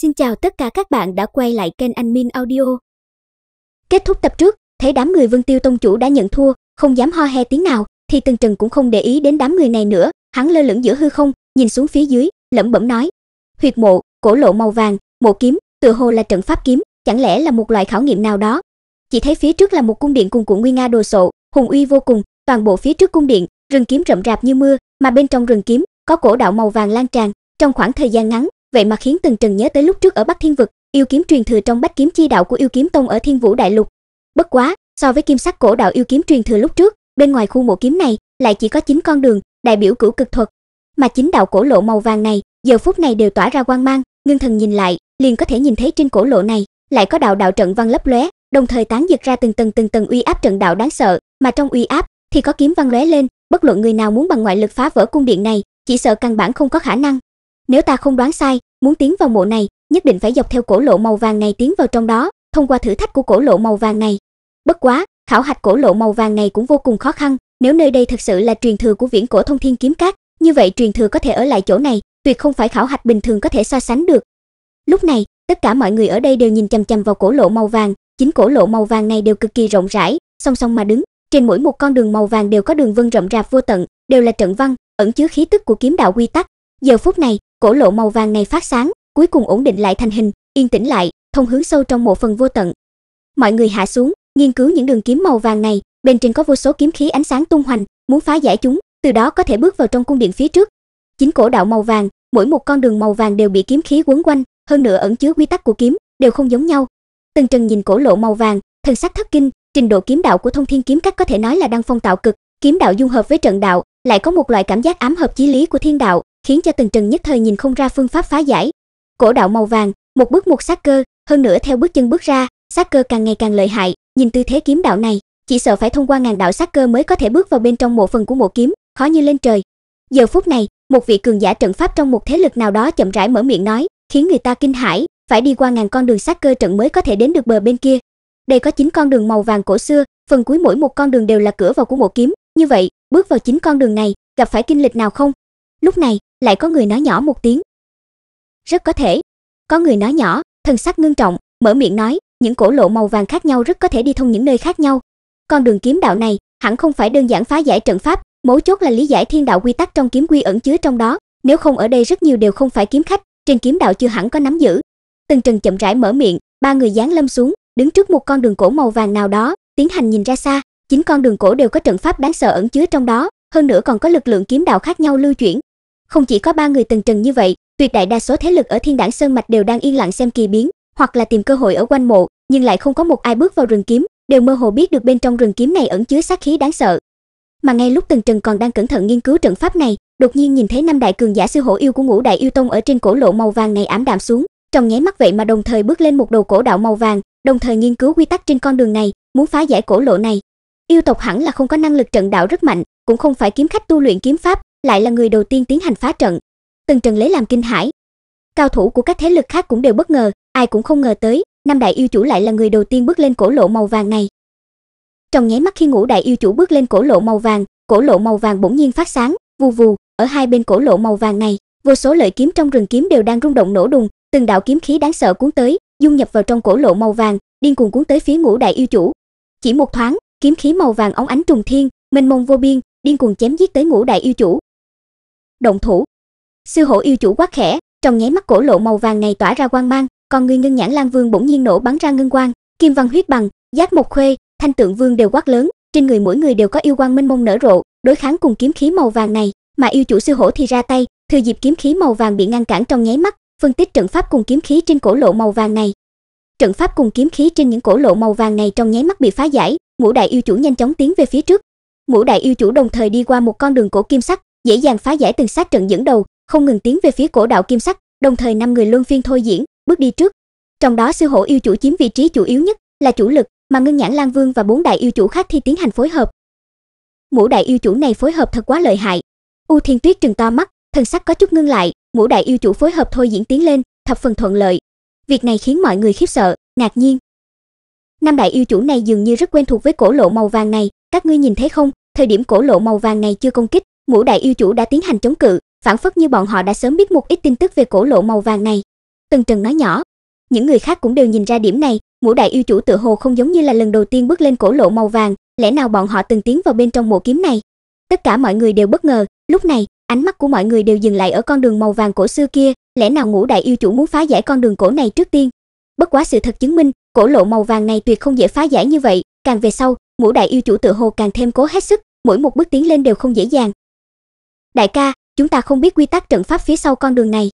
Xin chào tất cả các bạn đã quay lại kênh Anh Min Audio. Kết thúc tập trước, thấy đám người Vương Tiêu tông chủ đã nhận thua, không dám ho he tiếng nào, thì Tần Trần cũng không để ý đến đám người này nữa, hắn lơ lửng giữa hư không, nhìn xuống phía dưới, lẩm bẩm nói: "Huyệt mộ, cổ lộ màu vàng, mộ kiếm, tựa hồ là trận pháp kiếm, chẳng lẽ là một loại khảo nghiệm nào đó?" Chỉ thấy phía trước là một cung điện cùng của nguy nga đồ sộ, hùng uy vô cùng, toàn bộ phía trước cung điện, rừng kiếm rậm rạp như mưa, mà bên trong rừng kiếm có cổ đạo màu vàng lan tràn, trong khoảng thời gian ngắn, vậy mà khiến Tần Trần nhớ tới lúc trước ở Bắc Thiên vực, yêu kiếm truyền thừa trong Bách kiếm chi đạo của yêu kiếm tông ở Thiên Vũ đại lục. Bất quá, so với kim sắc cổ đạo yêu kiếm truyền thừa lúc trước, bên ngoài khu mộ kiếm này lại chỉ có 9 con đường, đại biểu cửu cực thuật, mà chính đạo cổ lộ màu vàng này, giờ phút này đều tỏa ra quang mang, ngưng thần nhìn lại, liền có thể nhìn thấy trên cổ lộ này lại có đạo đạo trận văn lấp lóe, đồng thời tán giật ra từng tầng từng tầng uy áp trận đạo đáng sợ, mà trong uy áp thì có kiếm văn lóe lên, bất luận người nào muốn bằng ngoại lực phá vỡ cung điện này, chỉ sợ căn bản không có khả năng. Nếu ta không đoán sai, muốn tiến vào mộ này nhất định phải dọc theo cổ lộ màu vàng này tiến vào trong đó thông qua thử thách của cổ lộ màu vàng này bất quá khảo hạch cổ lộ màu vàng này cũng vô cùng khó khăn nếu nơi đây thật sự là truyền thừa của viễn cổ thông thiên kiếm cát như vậy truyền thừa có thể ở lại chỗ này tuyệt không phải khảo hạch bình thường có thể so sánh được lúc này tất cả mọi người ở đây đều nhìn chằm chằm vào cổ lộ màu vàng chính cổ lộ màu vàng này đều cực kỳ rộng rãi song song mà đứng trên mỗi một con đường màu vàng đều có đường vân rậm rạp vô tận đều là trận văn ẩn chứa khí tức của kiếm đạo quy tắc giờ phút này cổ lộ màu vàng này phát sáng, cuối cùng ổn định lại thành hình, yên tĩnh lại, thông hướng sâu trong một phần vô tận. Mọi người hạ xuống, nghiên cứu những đường kiếm màu vàng này, bên trên có vô số kiếm khí ánh sáng tung hoành, muốn phá giải chúng, từ đó có thể bước vào trong cung điện phía trước. Chính cổ đạo màu vàng, mỗi một con đường màu vàng đều bị kiếm khí quấn quanh, hơn nữa ẩn chứa quy tắc của kiếm, đều không giống nhau. Từng Trần nhìn cổ lộ màu vàng, thần sắc thất kinh, trình độ kiếm đạo của Thông Thiên kiếm các có thể nói là đang phong tạo cực, kiếm đạo dung hợp với trận đạo, lại có một loại cảm giác ám hợp chí lý của thiên đạo, khiến cho Tần Trần nhất thời nhìn không ra phương pháp phá giải. Cổ đạo màu vàng, một bước một sát cơ, hơn nữa theo bước chân bước ra, sát cơ càng ngày càng lợi hại, nhìn tư thế kiếm đạo này, chỉ sợ phải thông qua ngàn đạo sát cơ mới có thể bước vào bên trong một phần của một kiếm, khó như lên trời. Giờ phút này, một vị cường giả trận pháp trong một thế lực nào đó chậm rãi mở miệng nói, khiến người ta kinh hãi, phải đi qua ngàn con đường sát cơ trận mới có thể đến được bờ bên kia. Đây có 9 con đường màu vàng cổ xưa, phần cuối mỗi một con đường đều là cửa vào của một kiếm, như vậy, bước vào 9 con đường này, gặp phải kinh lịch nào không? Lúc này, lại có người nói nhỏ một tiếng. Rất có thể, có người nói nhỏ, thần sắc ngưng trọng, mở miệng nói, những cổ lộ màu vàng khác nhau rất có thể đi thông những nơi khác nhau. Con đường kiếm đạo này, hẳn không phải đơn giản phá giải trận pháp, mấu chốt là lý giải thiên đạo quy tắc trong kiếm quy ẩn chứa trong đó, nếu không ở đây rất nhiều đều không phải kiếm khách, trên kiếm đạo chưa hẳn có nắm giữ. Từng Trần chậm rãi mở miệng, ba người giáng lâm xuống, đứng trước một con đường cổ màu vàng nào đó, tiến hành nhìn ra xa, chính con đường cổ đều có trận pháp đáng sợ ẩn chứa trong đó, hơn nữa còn có lực lượng kiếm đạo khác nhau lưu chuyển, không chỉ có ba người từng trần như vậy, tuyệt đại đa số thế lực ở Thiên Đảng Sơn mạch đều đang yên lặng xem kỳ biến, hoặc là tìm cơ hội ở quanh mộ, nhưng lại không có một ai bước vào rừng kiếm, đều mơ hồ biết được bên trong rừng kiếm này ẩn chứa sát khí đáng sợ. Mà ngay lúc Từng Trần còn đang cẩn thận nghiên cứu trận pháp này, đột nhiên nhìn thấy năm đại cường giả sư hổ yêu của Ngũ Đại Yêu Tông ở trên cổ lộ màu vàng này ảm đạm xuống, trong nháy mắt vậy mà đồng thời bước lên một đồ cổ đạo màu vàng, đồng thời nghiên cứu quy tắc trên con đường này, muốn phá giải cổ lộ này. Yêu tộc hẳn là không có năng lực trận đạo rất mạnh, cũng không phải kiếm khách tu luyện kiếm pháp, lại là người đầu tiên tiến hành phá trận. Từng trận lấy làm kinh hãi. Cao thủ của các thế lực khác cũng đều bất ngờ, ai cũng không ngờ tới, năm đại yêu chủ lại là người đầu tiên bước lên cổ lộ màu vàng này. Trong nháy mắt khi ngũ đại yêu chủ bước lên cổ lộ màu vàng, cổ lộ màu vàng bỗng nhiên phát sáng, vù vù, ở hai bên cổ lộ màu vàng này, vô số lợi kiếm trong rừng kiếm đều đang rung động nổ đùng, từng đạo kiếm khí đáng sợ cuốn tới, dung nhập vào trong cổ lộ màu vàng, điên cuồng cuốn tới phía ngũ đại yêu chủ. Chỉ một thoáng, kiếm khí màu vàng óng ánh trùng thiên, mênh mông vô biên, điên cuồng chém giết tới ngũ đại yêu chủ, động thủ. sư hổ yêu chủ quát khẽ, trong nháy mắt cổ lộ màu vàng này tỏa ra quang mang, còn người ngân nhãn lang vương bỗng nhiên nổ bắn ra ngân quang, kim văn huyết bằng, giác một khuê, thanh tượng vương đều quát lớn, trên người mỗi người đều có yêu quang minh mông nở rộ, đối kháng cùng kiếm khí màu vàng này, mà yêu chủ sư hổ thì ra tay, thừa dịp kiếm khí màu vàng bị ngăn cản trong nháy mắt, phân tích trận pháp cùng kiếm khí trên cổ lộ màu vàng này. Trận pháp cùng kiếm khí trên những cổ lộ màu vàng này trong nháy mắt bị phá giải, ngũ đại yêu chủ nhanh chóng tiến về phía trước. Ngũ đại yêu chủ đồng thời đi qua một con đường cổ kim sắc, dễ dàng phá giải từng sát trận dẫn đầu, không ngừng tiến về phía cổ đạo kim sắc, đồng thời năm người luân phiên thôi diễn, bước đi trước. Trong đó sư hổ yêu chủ chiếm vị trí chủ yếu nhất, là chủ lực, mà Ngân Nhãn Lang Vương và bốn đại yêu chủ khác thì tiến hành phối hợp. Ngũ đại yêu chủ này phối hợp thật quá lợi hại. U Thiên Tuyết trừng to mắt, thần sắc có chút ngưng lại, ngũ đại yêu chủ phối hợp thôi diễn tiến lên, thập phần thuận lợi. Việc này khiến mọi người khiếp sợ, ngạc nhiên. Năm đại yêu chủ này dường như rất quen thuộc với cổ lộ màu vàng này, các ngươi nhìn thấy không, thời điểm cổ lộ màu vàng này chưa công kích, ngũ đại yêu chủ đã tiến hành chống cự, phản phất như bọn họ đã sớm biết một ít tin tức về cổ lộ màu vàng này. Tần Trần nói nhỏ, những người khác cũng đều nhìn ra điểm này, ngũ đại yêu chủ tự hồ không giống như là lần đầu tiên bước lên cổ lộ màu vàng, lẽ nào bọn họ từng tiến vào bên trong mộ kiếm này? Tất cả mọi người đều bất ngờ, lúc này, ánh mắt của mọi người đều dừng lại ở con đường màu vàng cổ xưa kia, lẽ nào ngũ đại yêu chủ muốn phá giải con đường cổ này trước tiên? Bất quá sự thật chứng minh, cổ lộ màu vàng này tuyệt không dễ phá giải như vậy, càng về sau, ngũ đại yêu chủ tự hồ càng thêm cố hết sức, mỗi một bước tiến lên đều không dễ dàng, Đại ca, chúng ta không biết quy tắc trận pháp phía sau con đường này.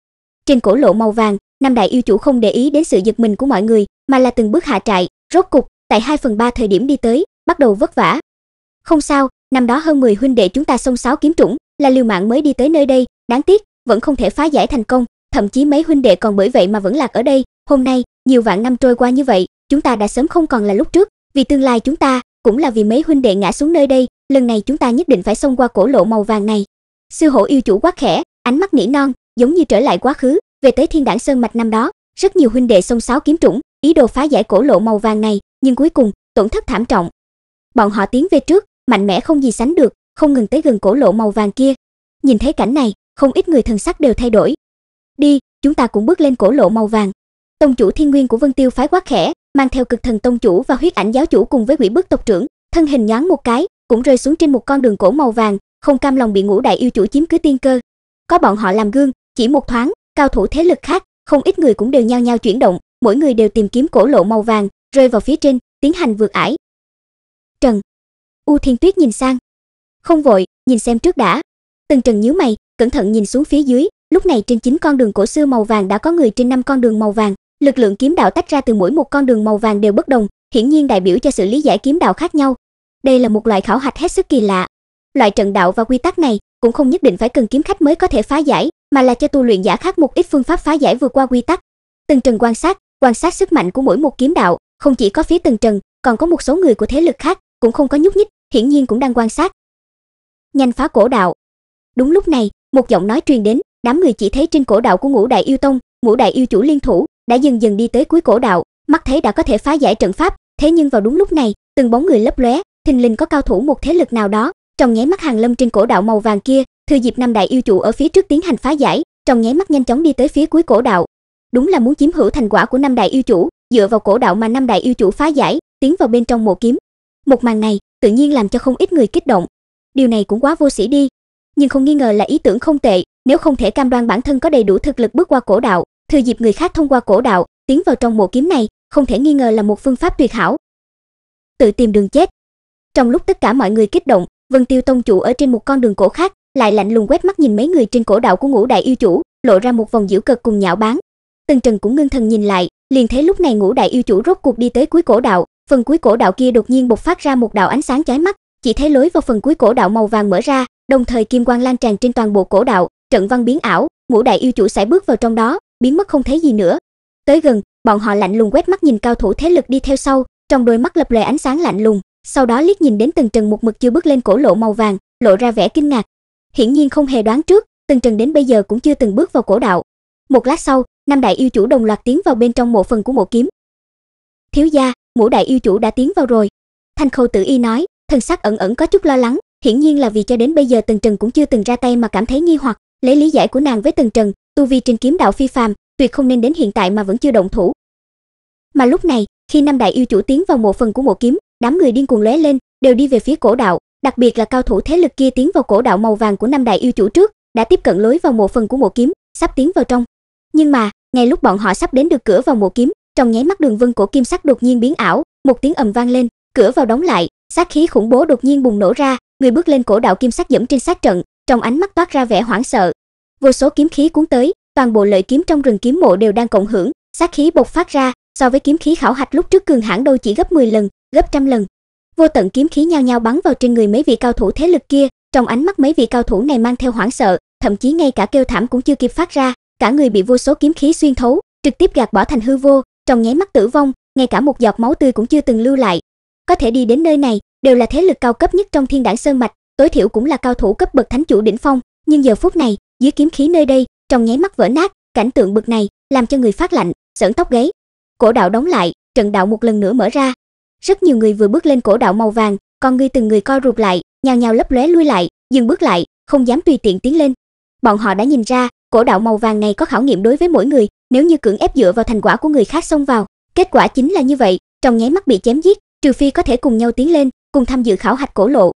Trên cổ lộ màu vàng, năm đại yêu chủ không để ý đến sự giật mình của mọi người, mà là từng bước hạ trại, rốt cục, tại 2 phần 3 thời điểm đi tới, bắt đầu vất vả. Không sao, năm đó hơn 10 huynh đệ chúng ta xông xáo kiếm trũng, là liều mạng mới đi tới nơi đây, đáng tiếc, vẫn không thể phá giải thành công, thậm chí mấy huynh đệ còn bởi vậy mà vẫn lạc ở đây, hôm nay, nhiều vạn năm trôi qua như vậy, chúng ta đã sớm không còn là lúc trước, vì tương lai chúng ta, cũng là vì mấy huynh đệ ngã xuống nơi đây, lần này chúng ta nhất định phải xông qua cổ lộ màu vàng này. Sư hổ yêu chủ quá khẽ, ánh mắt nỉ non, giống như trở lại quá khứ, về tới thiên đảng sơn mạch năm đó, rất nhiều huynh đệ xông xáo kiếm trũng, ý đồ phá giải cổ lộ màu vàng này, nhưng cuối cùng, tổn thất thảm trọng. Bọn họ tiến về trước, mạnh mẽ không gì sánh được, không ngừng tới gần cổ lộ màu vàng kia. Nhìn thấy cảnh này, không ít người thần sắc đều thay đổi. Đi, chúng ta cũng bước lên cổ lộ màu vàng. Tông chủ Thiên Nguyên của Vân Tiêu phái quát khẽ, mang theo cực thần tông chủ và huyết ảnh giáo chủ cùng với quỷ bức tộc trưởng, thân hình nhoáng một cái, cũng rơi xuống trên một con đường cổ màu vàng, không cam lòng bị ngũ đại yêu chủ chiếm cứ tiên cơ. Có bọn họ làm gương, chỉ một thoáng, cao thủ thế lực khác, không ít người cũng đều nhao nhao chuyển động, mỗi người đều tìm kiếm cổ lộ màu vàng, rơi vào phía trên, tiến hành vượt ải. Trần U Thiên Tuyết nhìn sang, không vội, nhìn xem trước đã. Tần Trần nhíu mày, cẩn thận nhìn xuống phía dưới, lúc này trên chín con đường cổ xưa màu vàng đã có người trên năm con đường màu vàng, lực lượng kiếm đạo tách ra từ mỗi một con đường màu vàng đều bất đồng, hiển nhiên đại biểu cho sự lý giải kiếm đạo khác nhau. Đây là một loại khảo hạch hết sức kỳ lạ, Loại trận đạo và quy tắc này cũng không nhất định phải cần kiếm khách mới có thể phá giải, mà là cho tu luyện giả khác một ít phương pháp phá giải vượt qua quy tắc. Từng Trần quan sát, quan sát sức mạnh của mỗi một kiếm đạo, không chỉ có phía Từng Trần, còn có một số người của thế lực khác cũng không có nhúc nhích, hiển nhiên cũng đang quan sát. Nhanh phá cổ đạo. Đúng lúc này, một giọng nói truyền đến, đám người chỉ thấy trên cổ đạo của Ngũ Đại Yêu Tông, Ngũ Đại Yêu chủ liên thủ đã dần dần đi tới cuối cổ đạo, mắt thấy đã có thể phá giải trận pháp, thế nhưng vào đúng lúc này, từng bóng người lấp lóe, thình lình có cao thủ một thế lực nào đó trong nháy mắt hàng lâm trên cổ đạo màu vàng kia, thư dịp năm đại yêu chủ ở phía trước tiến hành phá giải, trong nháy mắt nhanh chóng đi tới phía cuối cổ đạo. Đúng là muốn chiếm hữu thành quả của năm đại yêu chủ, dựa vào cổ đạo mà năm đại yêu chủ phá giải, tiến vào bên trong mộ kiếm. Một màn này, tự nhiên làm cho không ít người kích động. Điều này cũng quá vô sĩ đi, nhưng không nghi ngờ là ý tưởng không tệ, nếu không thể cam đoan bản thân có đầy đủ thực lực bước qua cổ đạo, thư dịp người khác thông qua cổ đạo, tiến vào trong mộ kiếm này, không thể nghi ngờ là một phương pháp tuyệt hảo. Tự tìm đường chết. Trong lúc tất cả mọi người kích động, Vân Tiêu tông chủ ở trên một con đường cổ khác, lại lạnh lùng quét mắt nhìn mấy người trên cổ đạo của Ngũ Đại yêu chủ, lộ ra một vòng giễu cợt cùng nhạo báng. Tần Trần cũng ngưng thần nhìn lại, liền thấy lúc này Ngũ Đại yêu chủ rốt cuộc đi tới cuối cổ đạo, phần cuối cổ đạo kia đột nhiên bộc phát ra một đạo ánh sáng chói mắt, chỉ thấy lối vào phần cuối cổ đạo màu vàng mở ra, đồng thời kim quang lan tràn trên toàn bộ cổ đạo, trận văn biến ảo, Ngũ Đại yêu chủ sải bước vào trong đó, biến mất không thấy gì nữa. Tới gần, bọn họ lạnh lùng quét mắt nhìn cao thủ thế lực đi theo sau, trong đôi mắt lập lòe ánh sáng lạnh lùng, sau đó liếc nhìn đến từng trần một mực chưa bước lên cổ lộ màu vàng, lộ ra vẻ kinh ngạc. Hiển nhiên không hề đoán trước, từng trần đến bây giờ cũng chưa từng bước vào cổ đạo. Một lát sau, năm đại yêu chủ đồng loạt tiến vào bên trong mộ phần của mộ kiếm. Thiếu gia, ngũ đại yêu chủ đã tiến vào rồi. Thanh Khâu Tử Y nói, thần sắc ẩn ẩn có chút lo lắng, hiển nhiên là vì cho đến bây giờ Tần Trần cũng chưa từng ra tay mà cảm thấy nghi hoặc, lấy lý giải của nàng với Tần Trần, tu vi trên kiếm đạo phi phàm, tuyệt không nên đến hiện tại mà vẫn chưa động thủ. Mà lúc này, khi năm đại yêu chủ tiến vào mộ phần của mộ kiếm, đám người điên cuồng lóe lên, đều đi về phía cổ đạo, đặc biệt là cao thủ thế lực kia tiến vào cổ đạo màu vàng của năm đại yêu chủ trước, đã tiếp cận lối vào mộ phần của mộ kiếm, sắp tiến vào trong. Nhưng mà, ngay lúc bọn họ sắp đến được cửa vào mộ kiếm, trong nháy mắt đường vân cổ kim sắc đột nhiên biến ảo, một tiếng ầm vang lên, cửa vào đóng lại, sát khí khủng bố đột nhiên bùng nổ ra, người bước lên cổ đạo kim sắc dẫm trên sát trận, trong ánh mắt toát ra vẻ hoảng sợ. Vô số kiếm khí cuốn tới, toàn bộ lợi kiếm trong rừng kiếm mộ đều đang cộng hưởng, sát khí bộc phát ra, so với kiếm khí khảo hạch lúc trước cường hãn đôi chỉ gấp 10 lần, gấp trăm lần. Vô tận kiếm khí nhao nhao bắn vào trên người mấy vị cao thủ thế lực kia, trong ánh mắt mấy vị cao thủ này mang theo hoảng sợ, thậm chí ngay cả kêu thảm cũng chưa kịp phát ra, cả người bị vô số kiếm khí xuyên thấu, trực tiếp gạt bỏ thành hư vô, trong nháy mắt tử vong, ngay cả một giọt máu tươi cũng chưa từng lưu lại. Có thể đi đến nơi này, đều là thế lực cao cấp nhất trong Thiên Đảng Sơn mạch, tối thiểu cũng là cao thủ cấp bậc thánh chủ đỉnh phong, nhưng giờ phút này, dưới kiếm khí nơi đây, trong nháy mắt vỡ nát, cảnh tượng bực này, làm cho người phát lạnh, sởn tóc gáy. Cổ đạo đóng lại, trận đạo một lần nữa mở ra, rất nhiều người vừa bước lên cổ đạo màu vàng, con ngươi từng người co rụt lại, nhào nhào lấp lóe lui lại, dừng bước lại, không dám tùy tiện tiến lên. Bọn họ đã nhìn ra, cổ đạo màu vàng này có khảo nghiệm đối với mỗi người, nếu như cưỡng ép dựa vào thành quả của người khác xông vào, kết quả chính là như vậy, trong nháy mắt bị chém giết, trừ phi có thể cùng nhau tiến lên, cùng tham dự khảo hạch cổ lộ.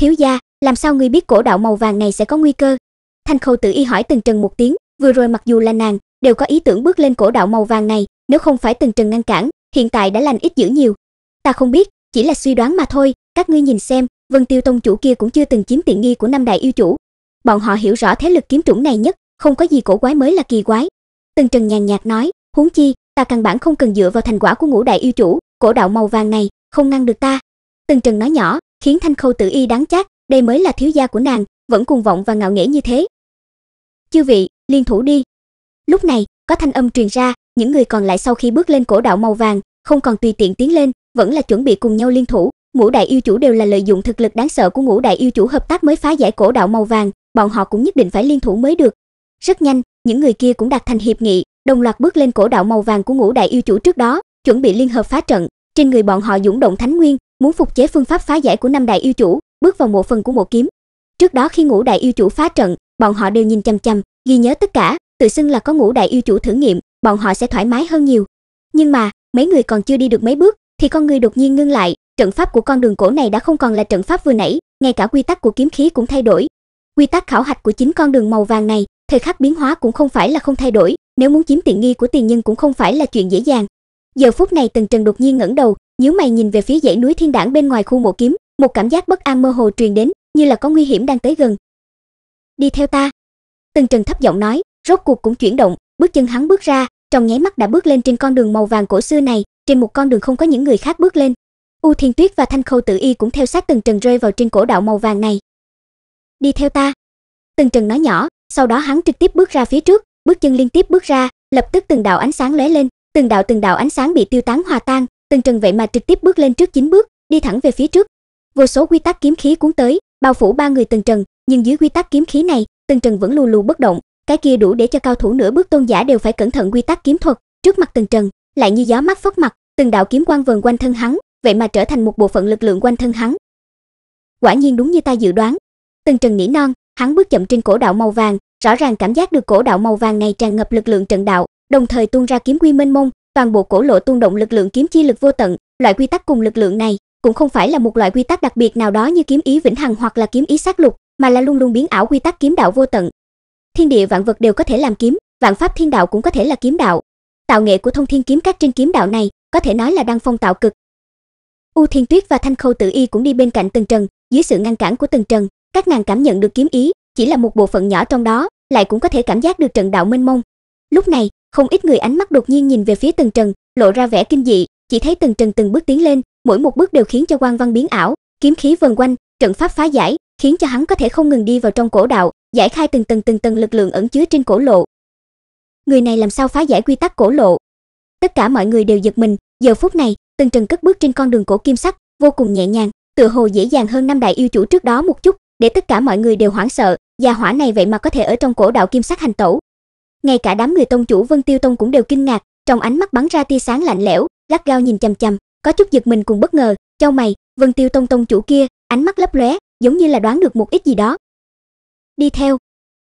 Thiếu gia, làm sao ngươi biết cổ đạo màu vàng này sẽ có nguy cơ? Thanh Khâu tự y hỏi từng Trần một tiếng, vừa rồi mặc dù là nàng, đều có ý tưởng bước lên cổ đạo màu vàng này, nếu không phải từng Trần ngăn cản, hiện tại đã lành ít dữ nhiều. Ta không biết, chỉ là suy đoán mà thôi, các ngươi nhìn xem, Vân Tiêu tông chủ kia cũng chưa từng chiếm tiện nghi của năm đại yêu chủ. Bọn họ hiểu rõ thế lực kiếm chủng này nhất, không có gì cổ quái mới là kỳ quái. Từng Trần nhàn nhạt nói, huống chi, ta căn bản không cần dựa vào thành quả của ngũ đại yêu chủ, cổ đạo màu vàng này không ngăn được ta. Từng Trần nói nhỏ, khiến Thanh Khâu Tử Y đáng chát, đây mới là thiếu gia của nàng, vẫn cuồng vọng và ngạo nghễ như thế. Chư vị, liên thủ đi. Lúc này, có thanh âm truyền ra, những người còn lại sau khi bước lên cổ đạo màu vàng, không còn tùy tiện tiến lên, vẫn là chuẩn bị cùng nhau liên thủ, ngũ đại yêu chủ đều là lợi dụng thực lực đáng sợ của ngũ đại yêu chủ hợp tác mới phá giải cổ đạo màu vàng, bọn họ cũng nhất định phải liên thủ mới được. Rất nhanh, những người kia cũng đạt thành hiệp nghị, đồng loạt bước lên cổ đạo màu vàng của ngũ đại yêu chủ trước đó, chuẩn bị liên hợp phá trận, trên người bọn họ dũng động thánh nguyên, muốn phục chế phương pháp phá giải của năm đại yêu chủ, bước vào một phần của mộ kiếm. Trước đó khi ngũ đại yêu chủ phá trận, bọn họ đều nhìn chăm chăm, ghi nhớ tất cả, tự xưng là có ngũ đại yêu chủ thử nghiệm, bọn họ sẽ thoải mái hơn nhiều. Nhưng mà, mấy người còn chưa đi được mấy bước thì con người đột nhiên ngưng lại, trận pháp của con đường cổ này đã không còn là trận pháp vừa nãy, ngay cả quy tắc của kiếm khí cũng thay đổi. Quy tắc khảo hạch của chính con đường màu vàng này, thời khắc biến hóa cũng không phải là không thay đổi, nếu muốn chiếm tiện nghi của tiền nhân cũng không phải là chuyện dễ dàng. Giờ phút này Tần Trần đột nhiên ngẩng đầu, nhíu mày nhìn về phía dãy núi Thiên Đảng bên ngoài khu mộ kiếm, một cảm giác bất an mơ hồ truyền đến, như là có nguy hiểm đang tới gần. "Đi theo ta." Tần Trần thấp giọng nói, rốt cuộc cũng chuyển động, bước chân hắn bước ra, trong nháy mắt đã bước lên trên con đường màu vàng cổ xưa này trên một con đường không có những người khác bước lên u thiên tuyết và thanh khâu tử y cũng theo sát từng trần rơi vào trên cổ đạo màu vàng này đi theo ta từng trần nói nhỏ sau đó hắn trực tiếp bước ra phía trước bước chân liên tiếp bước ra lập tức từng đạo ánh sáng lóe lên từng đạo từng đạo ánh sáng bị tiêu tán hòa tan từng trần vậy mà trực tiếp bước lên trước chín bước đi thẳng về phía trước vô số quy tắc kiếm khí cuốn tới bao phủ ba người từng trần nhưng dưới quy tắc kiếm khí này từng trần vẫn lù lù bất động cái kia đủ để cho cao thủ nửa bước tôn giả đều phải cẩn thận quy tắc kiếm thuật, trước mặt Tần Trần, lại như gió mát phất mặt, từng đạo kiếm quang vần quanh thân hắn, vậy mà trở thành một bộ phận lực lượng quanh thân hắn. Quả nhiên đúng như ta dự đoán. Tần Trần nỉ non, hắn bước chậm trên cổ đạo màu vàng, rõ ràng cảm giác được cổ đạo màu vàng này tràn ngập lực lượng trận đạo, đồng thời tuôn ra kiếm quy mênh mông, toàn bộ cổ lộ tuôn động lực lượng kiếm chi lực vô tận, loại quy tắc cùng lực lượng này cũng không phải là một loại quy tắc đặc biệt nào đó như kiếm ý vĩnh hằng hoặc là kiếm ý sát lục, mà là luôn luôn biến ảo quy tắc kiếm đạo vô tận, thiên địa vạn vật đều có thể làm kiếm, vạn pháp thiên đạo cũng có thể là kiếm đạo. Tạo nghệ của thông thiên kiếm các trên kiếm đạo này có thể nói là đang phong tạo cực. U Thiên Tuyết và Thanh Khâu Tự Y cũng đi bên cạnh Tần Trần, dưới sự ngăn cản của Tần Trần, các nàng cảm nhận được kiếm ý, chỉ là một bộ phận nhỏ trong đó, lại cũng có thể cảm giác được trận đạo mênh mông. Lúc này, không ít người ánh mắt đột nhiên nhìn về phía Tần Trần, lộ ra vẻ kinh dị, chỉ thấy Tần Trần từng bước tiến lên, mỗi một bước đều khiến cho quang văn biến ảo, kiếm khí vần quanh, trận pháp phá giải, khiến cho hắn có thể không ngừng đi vào trong cổ đạo, giải khai từng tầng từng tầng lực lượng ẩn chứa trên cổ lộ. Người này làm sao phá giải quy tắc cổ lộ? Tất cả mọi người đều giật mình, giờ phút này, Tần Trần cất bước trên con đường cổ kim sắc, vô cùng nhẹ nhàng, tựa hồ dễ dàng hơn năm đại yêu chủ trước đó một chút, để tất cả mọi người đều hoảng sợ, gia hỏa này vậy mà có thể ở trong cổ đạo kim sắc hành tẩu. Ngay cả đám người tông chủ Vân Tiêu Tông cũng đều kinh ngạc, trong ánh mắt bắn ra tia sáng lạnh lẽo, gắt gao nhìn chằm chằm, có chút giật mình cùng bất ngờ, chau mày, Vân Tiêu Tông tông chủ kia, ánh mắt lấp lóe, giống như là đoán được một ít gì đó, đi theo.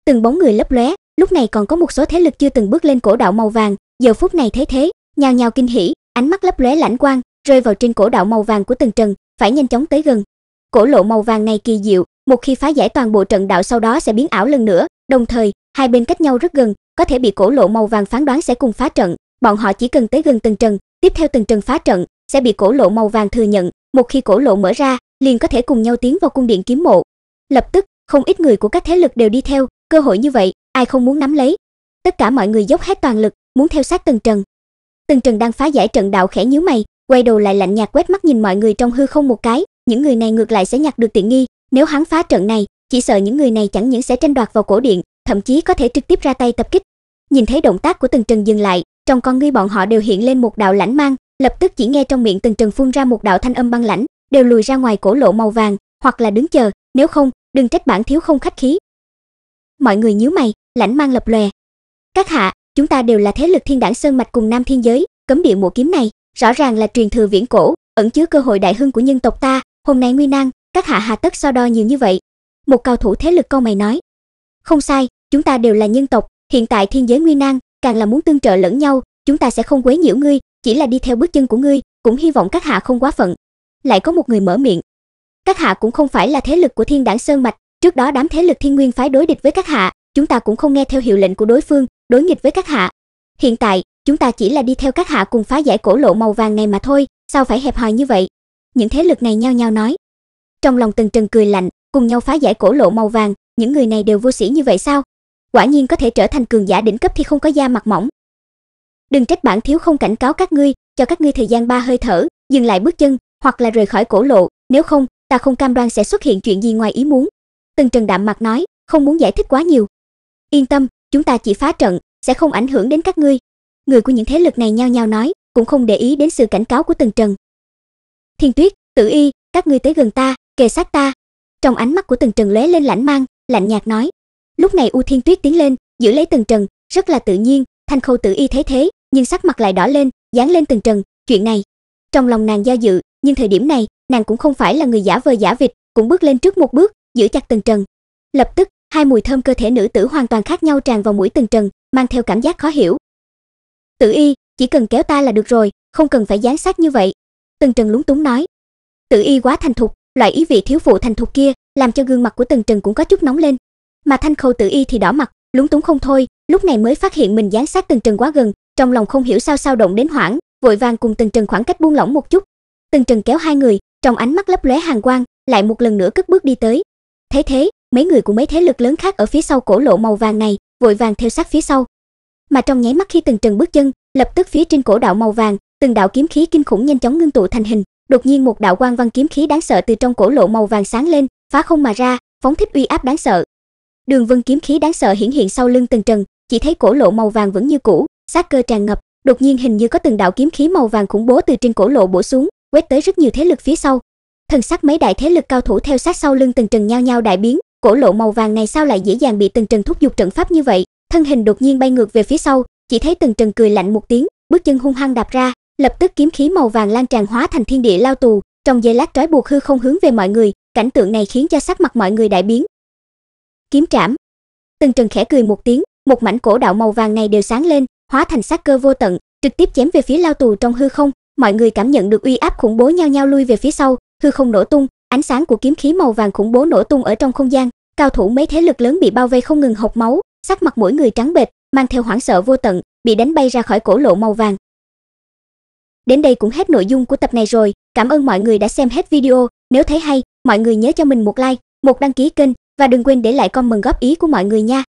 Từng bóng người lấp lóe, lúc này còn có một số thế lực chưa từng bước lên cổ đạo màu vàng, giờ phút này thế thế, nhào nhào kinh hỉ, ánh mắt lấp lóe lãnh quang, rơi vào trên cổ đạo màu vàng của từng Trần, phải nhanh chóng tới gần. Cổ lộ màu vàng này kỳ diệu, một khi phá giải toàn bộ trận đạo sau đó sẽ biến ảo lần nữa, đồng thời, hai bên cách nhau rất gần, có thể bị cổ lộ màu vàng phán đoán sẽ cùng phá trận, bọn họ chỉ cần tới gần từng Trần, tiếp theo từng Trần phá trận, sẽ bị cổ lộ màu vàng thừa nhận, một khi cổ lộ mở ra, liền có thể cùng nhau tiến vào cung điện kiếm mộ. Lập tức, không ít người của các thế lực đều đi theo, cơ hội như vậy, ai không muốn nắm lấy. Tất cả mọi người dốc hết toàn lực, muốn theo sát Tần Trần. Tần Trần đang phá giải trận đạo khẽ nhíu mày, quay đầu lại lạnh nhạt quét mắt nhìn mọi người trong hư không một cái, những người này ngược lại sẽ nhặt được tiện nghi, nếu hắn phá trận này, chỉ sợ những người này chẳng những sẽ tranh đoạt vào cổ điện, thậm chí có thể trực tiếp ra tay tập kích. Nhìn thấy động tác của Tần Trần dừng lại, trong con ngươi bọn họ đều hiện lên một đạo lãnh mang, lập tức chỉ nghe trong miệng Tần Trần phun ra một đạo thanh âm băng lãnh, đều lùi ra ngoài cổ lộ màu vàng, hoặc là đứng chờ, nếu không, đừng trách bản thiếu không khách khí. Mọi người nhíu mày, lãnh mang lập lòe. Các hạ, chúng ta đều là thế lực thiên đảng sơn mạch cùng nam thiên giới, cấm địa mộ kiếm này, rõ ràng là truyền thừa viễn cổ, ẩn chứa cơ hội đại hưng của nhân tộc ta, hôm nay nguy nan, các hạ hà tất so đo nhiều như vậy. Một cao thủ thế lực câu mày nói. Không sai, chúng ta đều là nhân tộc, hiện tại thiên giới nguy nan, càng là muốn tương trợ lẫn nhau, chúng ta sẽ không quấy nhiễu ngươi, chỉ là đi theo bước chân của ngươi, cũng hy vọng các hạ không quá phận. Lại có một người mở miệng, các hạ cũng không phải là thế lực của Thiên Đảng Sơn mạch, trước đó đám thế lực Thiên Nguyên phái đối địch với các hạ, chúng ta cũng không nghe theo hiệu lệnh của đối phương, đối nghịch với các hạ. Hiện tại, chúng ta chỉ là đi theo các hạ cùng phá giải cổ lộ màu vàng này mà thôi, sao phải hẹp hòi như vậy?" Những thế lực này nhao nhao nói. Trong lòng từng Trần cười lạnh, cùng nhau phá giải cổ lộ màu vàng, những người này đều vô sĩ như vậy sao? Quả nhiên có thể trở thành cường giả đỉnh cấp thì không có da mặt mỏng. Đừng trách bản thiếu không cảnh cáo các ngươi, cho các ngươi thời gian ba hơi thở, dừng lại bước chân, hoặc là rời khỏi cổ lộ, nếu không, ta không cam đoan sẽ xuất hiện chuyện gì ngoài ý muốn. Tần Trần đạm mặt nói, không muốn giải thích quá nhiều. Yên tâm, chúng ta chỉ phá trận, sẽ không ảnh hưởng đến các ngươi. Người của những thế lực này nhao nhao nói, cũng không để ý đến sự cảnh cáo của Tần Trần. Thiên Tuyết, Tử Y, các ngươi tới gần ta, kề sát ta. Trong ánh mắt của Tần Trần lóe lên lãnh mang, lạnh nhạt nói. Lúc này U Thiên Tuyết tiến lên, giữ lấy Tần Trần, rất là tự nhiên, Thanh Khâu Tử Y thấy thế, nhưng sắc mặt lại đỏ lên, dán lên Tần Trần, chuyện này. Trong lòng nàng do dự, nhưng thời điểm này, nàng cũng không phải là người giả vờ giả vịt, cũng bước lên trước một bước, giữ chặt Tần Trần. Lập tức, hai mùi thơm cơ thể nữ tử hoàn toàn khác nhau tràn vào mũi Tần Trần, mang theo cảm giác khó hiểu. "Tử Y, chỉ cần kéo ta là được rồi, không cần phải gián sát như vậy." Tần Trần lúng túng nói. Tử Y quá thành thục, loại ý vị thiếu phụ thành thục kia, làm cho gương mặt của Tần Trần cũng có chút nóng lên. Mà Thanh Khâu Tử Y thì đỏ mặt, lúng túng không thôi, lúc này mới phát hiện mình gián sát Tần Trần quá gần, trong lòng không hiểu sao sao động đến hoảng, vội vàng cùng Tần Trần khoảng cách buông lỏng một chút. Tần Trần kéo hai người, trong ánh mắt lấp lóe hàn quang, lại một lần nữa cất bước đi tới. Thế thế, mấy người của mấy thế lực lớn khác ở phía sau cổ lộ màu vàng này, vội vàng theo sát phía sau. Mà trong nháy mắt khi từng trần bước chân, lập tức phía trên cổ đạo màu vàng, từng đạo kiếm khí kinh khủng nhanh chóng ngưng tụ thành hình, đột nhiên một đạo quang văn kiếm khí đáng sợ từ trong cổ lộ màu vàng sáng lên, phá không mà ra, phóng thích uy áp đáng sợ. Đường vân kiếm khí đáng sợ hiển hiện sau lưng từng Trần, chỉ thấy cổ lộ màu vàng vẫn như cũ, sát cơ tràn ngập, đột nhiên hình như có từng đạo kiếm khí màu vàng khủng bố từ trên cổ lộ bổ xuống, quét tới rất nhiều thế lực phía sau. Thần sắc mấy đại thế lực cao thủ theo sát sau lưng Tần Trần nhao nhao đại biến, cổ lộ màu vàng này sao lại dễ dàng bị Tần Trần thúc giục trận pháp như vậy? Thân hình đột nhiên bay ngược về phía sau, chỉ thấy Tần Trần cười lạnh một tiếng, bước chân hung hăng đạp ra, lập tức kiếm khí màu vàng lan tràn hóa thành thiên địa lao tù, trong giây lát trói buộc hư không hướng về mọi người, cảnh tượng này khiến cho sắc mặt mọi người đại biến. Kiếm trảm. Tần Trần khẽ cười một tiếng, một mảnh cổ đạo màu vàng này đều sáng lên, hóa thành sát cơ vô tận, trực tiếp chém về phía lao tù trong hư không, mọi người cảm nhận được uy áp khủng bố nhau nhau lui về phía sau, hư không nổ tung, ánh sáng của kiếm khí màu vàng khủng bố nổ tung ở trong không gian, cao thủ mấy thế lực lớn bị bao vây không ngừng hộc máu, sắc mặt mỗi người trắng bệch, mang theo hoảng sợ vô tận, bị đánh bay ra khỏi cổ lộ màu vàng. Đến đây cũng hết nội dung của tập này rồi, cảm ơn mọi người đã xem hết video, nếu thấy hay, mọi người nhớ cho mình một like, một đăng ký kênh và đừng quên để lại comment góp ý của mọi người nha.